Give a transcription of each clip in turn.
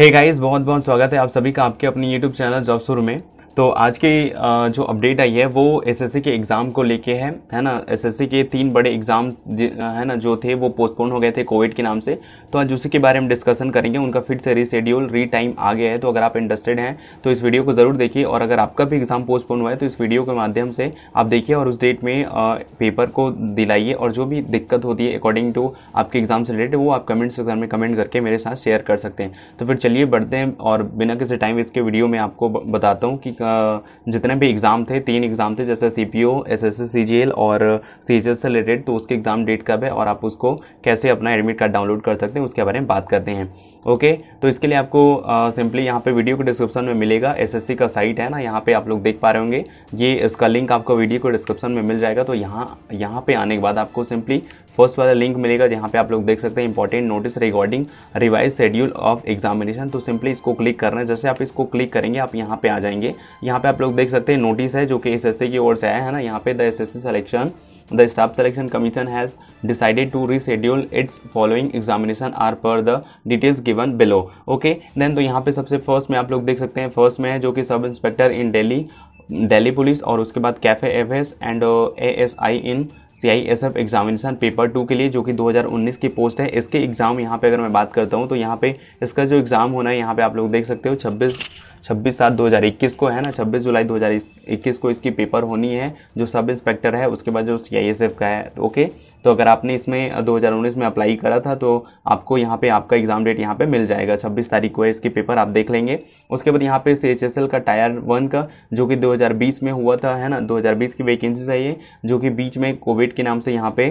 हे hey guys बहुत बहुत स्वागत है आप सभी का आपके अपने यूट्यूब चैनल जॉब शुरू में तो आज की जो अपडेट आई है वो एसएससी के एग्ज़ाम को लेके है है ना एसएससी के तीन बड़े एग्ज़ाम है ना जो थे वो पोस्टपोन हो गए थे कोविड के नाम से तो आज उसी के बारे में डिस्कशन करेंगे उनका फिर से रीशेड्यूल री टाइम आ गया है तो अगर आप इंटरेस्टेड हैं तो इस वीडियो को ज़रूर देखिए और अगर आपका भी एग्ज़ाम पोस्टपोन हुआ है तो इस वीडियो के माध्यम से आप देखिए और उस डेट में पेपर को दिलाइए और जो भी दिक्कत होती है अकॉर्डिंग टू आपके एग्ज़ाम से रिलेटेड वो आप कमेंट सेक्शन में कमेंट करके मेरे साथ शेयर कर सकते हैं तो फिर चलिए बढ़ते हैं और बिना किसी टाइम इसके वीडियो में आपको बताता हूँ कि जितने भी एग्ज़ाम थे तीन एग्ज़ाम थे जैसे C P O S S C G L और सी एच एस से रिलेटेड तो उसके एग्ज़ाम डेट कब है और आप उसको कैसे अपना एडमिट कार्ड डाउनलोड कर सकते हैं उसके बारे में बात करते हैं ओके तो इसके लिए आपको सिंपली यहाँ पे वीडियो को डिस्क्रिप्शन में मिलेगा एस एस सी का साइट है ना यहाँ पे आप लोग देख पा रहे होंगे ये इसका लिंक आपको वीडियो को डिस्क्रिप्शन में मिल जाएगा तो यहाँ यहाँ पे आने के बाद आपको सिंपली फर्स्ट वाला लिंक मिलेगा जहाँ पे आप लोग देख सकते हैं important notice regarding revise schedule of examination तो सिंपली इसको क्लिक करना है जैसे आप इसको क्लिक करेंगे आप यहाँ पे आ जाएंगे यहाँ पे आप लोग देख सकते हैं नोटिस है जो कि एसएससी की ओर से आया है ना यहाँ पे the SSC selection the staff selection commission has decided to reschedule its following examination are per the details given below okay then तो यहाँ पे सबसे फर्स्ट में आप लोग देख सकते हैं फर्स्ट में है जो कि sub inspector in Delhi Delhi police और उसके बाद कैफे F S and A S I in C I S F examination paper two के लिए जो कि 2019 की पोस्ट है इसके एग्ज़ाम यहाँ पे अगर मैं बात करता हूँ तो यहाँ पे इसका जो एग्ज़ाम होना है यहाँ पे आप लोग देख सकते हो 26 छब्बीस सात दो हज़ार इक्कीस को है ना छब्बीस जुलाई दो हज़ार इक्कीस को इसकी पेपर होनी है जो सब इंस्पेक्टर है उसके बाद जो सी आई एस एफ का है ओके तो अगर आपने इसमें दो हज़ार उन्नीस में अप्लाई करा था तो आपको यहाँ पे आपका एग्ज़ाम डेट यहाँ पे मिल जाएगा छब्बीस तारीख को है इसकी पेपर आप देख लेंगे उसके बाद यहाँ पे सी एच एस एल का टायर वन का जो कि दो हज़ार बीस में हुआ था है ना दो हज़ार बीस की वैकेंसीज है ये जो कि बीच में कोविड के नाम से यहाँ पे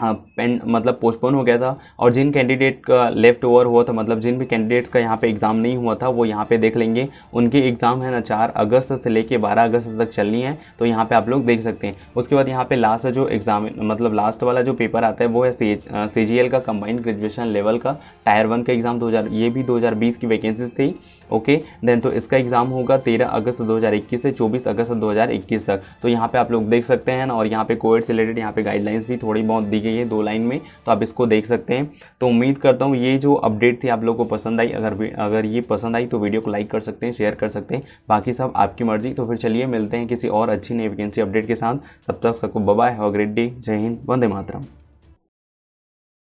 पेन हाँ, मतलब पोस्टपोन हो गया था और जिन कैंडिडेट का लेफ्ट ओवर हुआ था मतलब जिन भी कैंडिडेट्स का यहाँ पे एग्ज़ाम नहीं हुआ था वो यहाँ पे देख लेंगे उनकी एग्ज़ाम है ना चार अगस्त से लेके बारह अगस्त तक चलनी है तो यहाँ पे आप लोग देख सकते हैं उसके बाद यहाँ पे लास्ट जो एग्ज़ाम मतलब लास्ट वाला जो पेपर आता है वो है सी जी का कंबाइंड ग्रेजुएशन लेवल का टायर वन का एग्ज़ाम दो ये भी दो की वैकेंसीज थी ओके देन तो इसका एग्ज़ाम होगा तेरह अगस्त दो से चौबीस अगस्त दो तक तो यहाँ पर आप लोग देख सकते हैं और यहाँ पर कोविड से रिलेटेड यहाँ पर गाइडलाइंस भी थोड़ी बहुत दी गई है दो लाइन में तो आप इसको देख सकते हैं तो उम्मीद करता हूँ ये जो अपडेट थी आप लोगों को पसंद आई अगर अगर ये पसंद आई तो वीडियो को लाइक कर सकते हैं शेयर कर सकते हैं बाकी सब आपकी मर्जी तो फिर चलिए मिलते हैं किसी और अच्छी नई वैकेंसी अपडेट के साथ तब तक सबको बबाई हैव ग्रेट डे जय हिंद वंदे मातरम